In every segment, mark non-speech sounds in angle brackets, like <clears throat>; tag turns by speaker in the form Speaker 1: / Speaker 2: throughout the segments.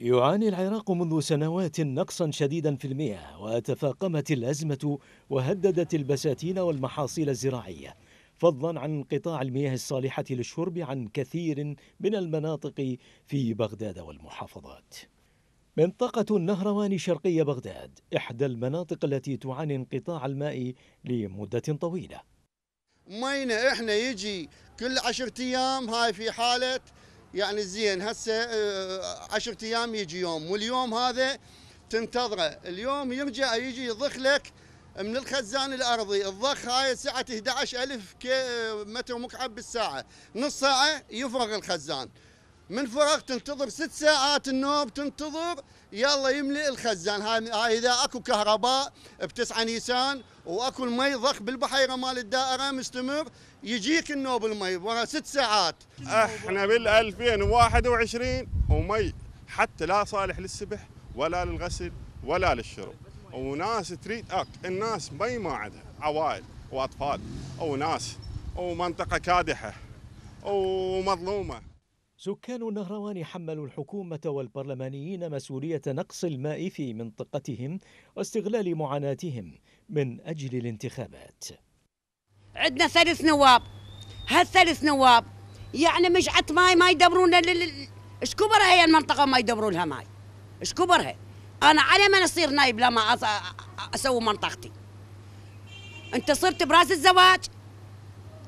Speaker 1: يعاني العراق منذ سنوات نقصا شديدا في المياه وتفاقمت الأزمة وهددت البساتين والمحاصيل الزراعية فضلا عن انقطاع المياه الصالحة للشرب عن كثير من المناطق في بغداد والمحافظات منطقة النهروان شرقية بغداد إحدى المناطق التي تعاني انقطاع الماء لمدة طويلة
Speaker 2: مينا إحنا يجي كل عشرة أيام هاي في حالة يعني زين هسه آه، عشرة ايام يجي يوم واليوم هذا تنتظره اليوم يرجع يجي يضخ لك من الخزان الارضي الضخ هاي سعه 11000 آه، متر مكعب بالساعه نص ساعه يفرغ الخزان من فراغ تنتظر ست ساعات النوم تنتظر يلا يملئ الخزان هاي, اذا اكو كهرباء بتسعة نيسان واكو المي ضخ بالبحيره مال الدائره مستمر يجيك النوب المي ورا ست ساعات احنا بال 2021 ومي حتى لا صالح للسبح ولا للغسل ولا للشرب وناس تريد اك الناس مي ما عندها عوائل واطفال وناس ومنطقه كادحه
Speaker 1: ومظلومه سكان النهروان حملوا الحكومة والبرلمانيين مسؤولية نقص الماء في منطقتهم واستغلال معاناتهم من أجل الانتخابات
Speaker 3: عندنا ثلاث نواب هالثلاث نواب يعني مش عط ماي ما يدبرون لل... ايش كبرها هي المنطقة ما يدبرون لها ماي ايش كبرها أنا على ما نصير نايب لما أص... أسوي منطقتي أنت صرت براس الزواج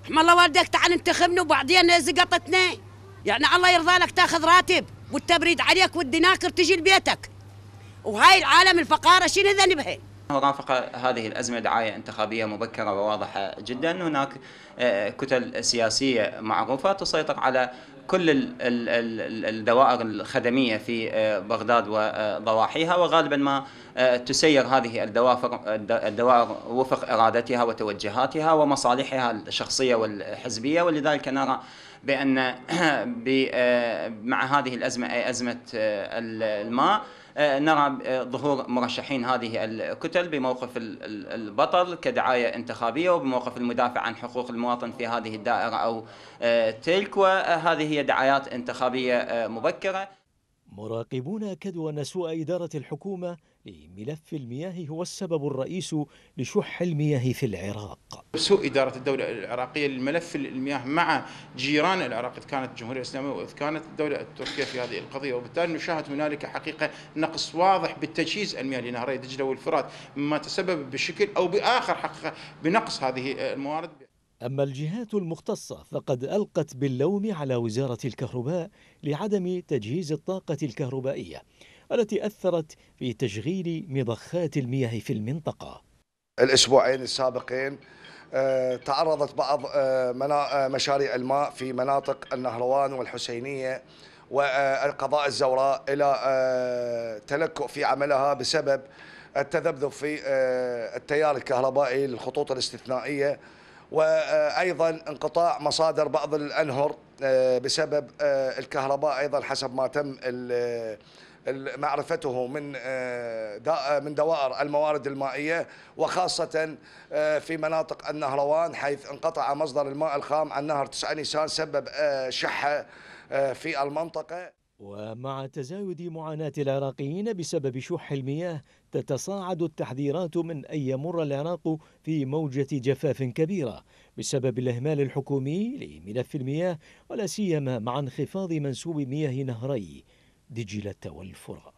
Speaker 3: احمى الله والدك تعال انتخبنا وبعدين زقطتنا يعني الله يرضى لك تاخذ راتب والتبريد عليك والدناكر تجي لبيتك وهاي العالم الفقاره شنو ذنبها؟
Speaker 4: ورافق هذه الأزمة دعاية انتخابية مبكرة وواضحة جدا هناك آه، كتل سياسية معروفة تسيطر على كل الدوائر الخدميه في آه، بغداد وضواحيها آه، وغالبا ما آه، تسير هذه الدوافر الدوائر وفق ارادتها وتوجهاتها ومصالحها الشخصيه والحزبيه ولذلك نرى بان <clears throat> مع هذه الازمه اي ازمه الماء آه، نرى آه، ظهور مرشحين هذه الكتل بموقف البطل كدعاية انتخابية وبموقف المدافع عن حقوق المواطن في هذه الدائرة أو آه، تلك وهذه هي دعايات انتخابية مبكرة
Speaker 1: مراقبون أكدوا أن سوء إدارة الحكومة لملف المياه هو السبب الرئيس لشح المياه في العراق
Speaker 4: سوء إدارة الدولة العراقية لملف المياه مع جيران العراق إذ كانت الجمهورية الإسلامية وإذ كانت الدولة التركية في هذه القضية وبالتالي نشاهد هنالك حقيقة نقص واضح بالتجهيز المياه لنهري دجلة والفرات مما تسبب بشكل أو بآخر حقيقة بنقص هذه الموارد
Speaker 1: أما الجهات المختصة فقد ألقت باللوم على وزارة الكهرباء لعدم تجهيز الطاقة الكهربائية التي أثرت في تشغيل مضخات المياه في المنطقة
Speaker 5: الأسبوعين السابقين آه، تعرضت بعض آه، آه، مشاريع الماء في مناطق النهروان والحسينية والقضاء الزوراء إلى تلكؤ في عملها بسبب التذبذب في التيار الكهربائي للخطوط الاستثنائية وايضا انقطاع مصادر بعض الانهر آه، بسبب آه، الكهرباء ايضا حسب ما تم معرفته من آه، من دوائر الموارد المائيه وخاصه في مناطق النهروان حيث انقطع مصدر الماء الخام عن نهر تسع نيسان سبب شحه في المنطقه
Speaker 1: ومع تزايد معاناة العراقيين بسبب شح المياه تتصاعد التحذيرات من أن يمر العراق في موجة جفاف كبيرة بسبب الإهمال الحكومي لملف المياه ولا سيما مع انخفاض منسوب مياه نهري دجلة والفرات